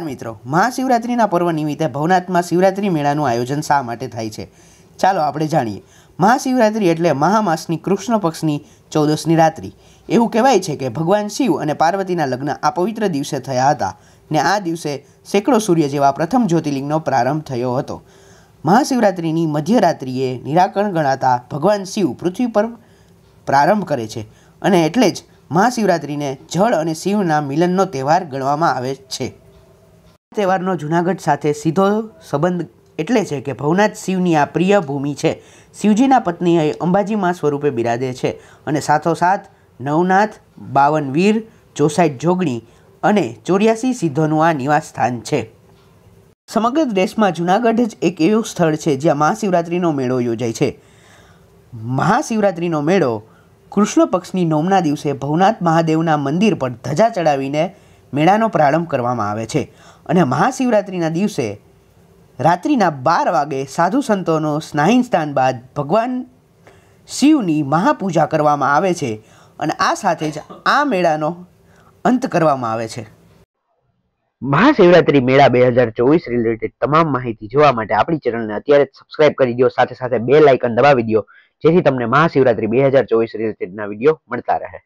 નમસ્કાર મિત્રો મહાશિવરાત્રિના પર્વ નિમિત્તે ભવનાથમાં શિવરાત્રિ મેળાનું આયોજન શા માટે થાય છે ચાલો આપણે જાણીએ મહાશિવરાત્રિ એટલે મહામાસની કૃષ્ણ પક્ષની ચૌદસની રાત્રિ એવું કહેવાય છે કે ભગવાન શિવ અને પાર્વતીના લગ્ન આ પવિત્ર દિવસે થયા હતા ને આ દિવસે સેંકડો સૂર્ય જેવા પ્રથમ જ્યોતિર્લિંગનો પ્રારંભ થયો હતો મહાશિવરાત્રિની મધ્યરાત્રિએ નિરાકરણ ગણાતા ભગવાન શિવ પૃથ્વી પર પ્રારંભ કરે છે અને એટલે જ મહાશિવરાત્રિને જળ અને શિવના મિલનનો તહેવાર ગણવામાં આવે છે તહેવારનો જૂનાગઢ સાથે સીધો સંબંધ એટલે છે કે ભવનાથ શિવની આ પ્રિય ભૂમિ છે શિવજીના પત્ની અંબાજી માં સ્વરૂપે બિરાજે છે અને સાથોસાથ નવનાથ બાવનવીર ચોસાઈટ જોગણી અને ચોર્યાસી સિદ્ધોનું આ નિવાસ સ્થાન છે સમગ્ર દેશમાં જૂનાગઢ જ એક એવું સ્થળ છે જ્યાં મહાશિવરાત્રિનો મેળો યોજાય છે મહાશિવરાત્રિનો મેળો કૃષ્ણ પક્ષની નોમના દિવસે ભવનાથ મહાદેવના મંદિર પર ધજા ચડાવીને મેળાનો પ્રારંભ કરવામાં આવે છે અને મહાશિવરાત્રિના દિવસે રાત્રિના બાર વાગે સાધુ સંતોનો સ્નાહીન સ્થાન બાદ ભગવાન શિવની મહાપૂજા કરવામાં આવે છે અને આ સાથે જ આ મેળાનો અંત કરવામાં આવે છે મહાશિવરાત્રિ મેળા બે હજાર ચોવીસ રિલેટેડ તમામ માહિતી જોવા માટે આપણી ચેનલને અત્યારે જ સબસ્ક્રાઇબ કરી દો સાથે સાથે બે લાઇકન દબાવી દો જેથી તમને મહાશિવરાત્રિ બે હજાર ચોવીસ રિલેટેડના વિડીયો મળતા રહે